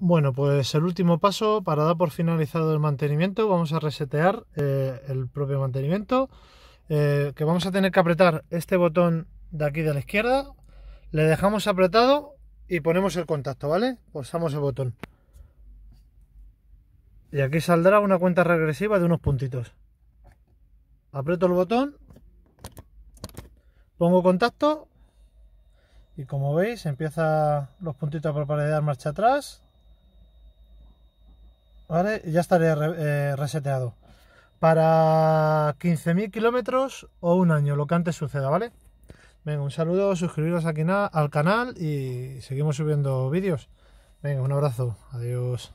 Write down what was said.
Bueno, pues el último paso para dar por finalizado el mantenimiento, vamos a resetear eh, el propio mantenimiento, eh, que vamos a tener que apretar este botón de aquí de la izquierda, le dejamos apretado y ponemos el contacto, ¿vale? Pulsamos el botón. Y aquí saldrá una cuenta regresiva de unos puntitos. Aprieto el botón, pongo contacto y como veis empieza los puntitos a dar marcha atrás ¿vale? Ya estaré eh, reseteado. Para 15.000 kilómetros o un año, lo que antes suceda, ¿vale? Venga, un saludo, suscribiros aquí al canal y seguimos subiendo vídeos. Venga, un abrazo, adiós.